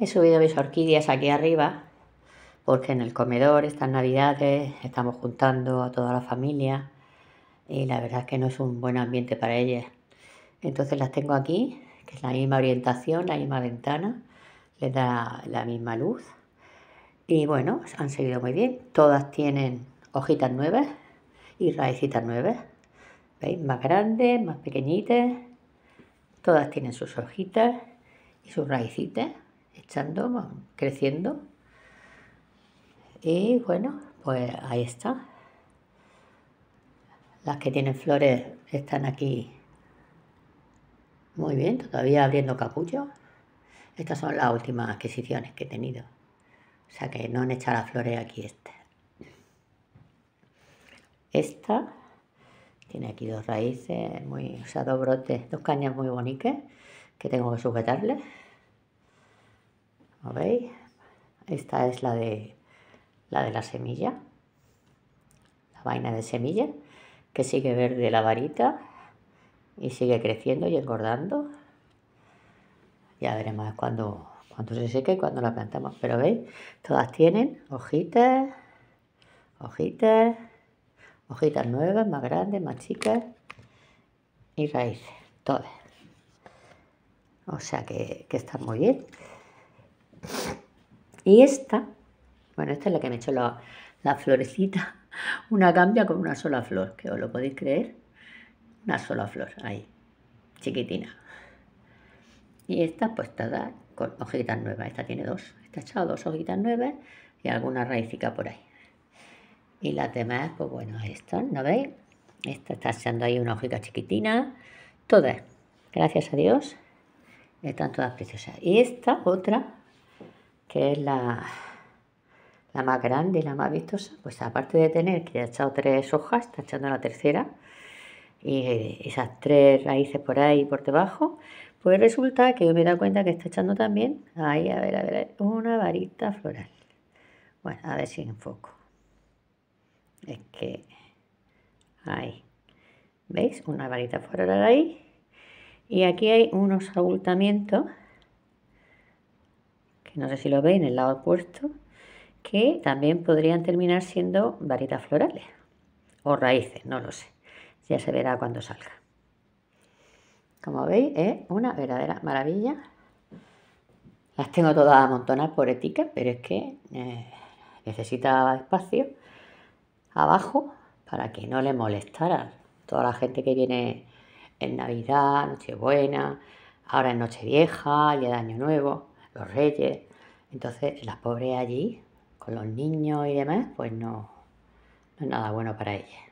He subido mis orquídeas aquí arriba porque en el comedor estas navidades estamos juntando a toda la familia y la verdad es que no es un buen ambiente para ellas. Entonces las tengo aquí, que es la misma orientación, la misma ventana, les da la misma luz y bueno, han seguido muy bien. Todas tienen hojitas nuevas y raicitas nuevas. ¿Veis? Más grandes, más pequeñitas. Todas tienen sus hojitas y sus raicitas echando, creciendo. Y bueno, pues ahí está. Las que tienen flores están aquí muy bien, todavía abriendo capullos. Estas son las últimas adquisiciones que he tenido. O sea que no han echado las flores aquí este. Esta tiene aquí dos raíces, muy, o sea, dos brotes, dos cañas muy boniques que tengo que sujetarle veis? Esta es la de la, de la semilla, la vaina de semilla, que sigue verde la varita y sigue creciendo y engordando. Ya veremos cuando, se seque y cuando la plantamos. Pero veis, todas tienen hojitas, hojitas, hojitas nuevas, más grandes, más chicas y raíces, todas. O sea que, que muy bien. Y esta, bueno, esta es la que me he hecho la, florecita, una cambia con una sola flor, que os lo podéis creer, una sola flor, ahí, chiquitina. Y esta pues está con hojitas nuevas, esta tiene dos, esta echado dos hojitas nuevas y alguna raízica por ahí. Y las demás, pues bueno, estas, ¿no veis? Esta está echando ahí una hojita chiquitina, todas, gracias a Dios, están todas preciosas. Y esta otra, que es la, más grande y la más vistosa, pues aparte de tener que ha echado tres hojas, está echando la tercera, y esas tres raíces por ahí por debajo, pues resulta que yo me he dado cuenta que está echando también, ahí, a ver, a ver, una varita floral. Bueno, a ver si enfoco. Es que, ahí, ¿veis? Una varita floral ahí. Y aquí hay unos abultamientos no sé si lo veis en el lado opuesto, que también podrían terminar siendo varitas florales o raíces, no lo sé. Ya se verá cuando salga. Como veis, es una verdadera maravilla. Las tengo todas amontonadas por etiquetas, pero es que eh, necesita espacio abajo para que no le molestara toda la gente que viene en Navidad, Nochebuena, ahora en Nochevieja, Día de Año Nuevo, los Reyes. Entonces, las pobres allí, con los niños y demás, pues no, no es nada bueno para ellas.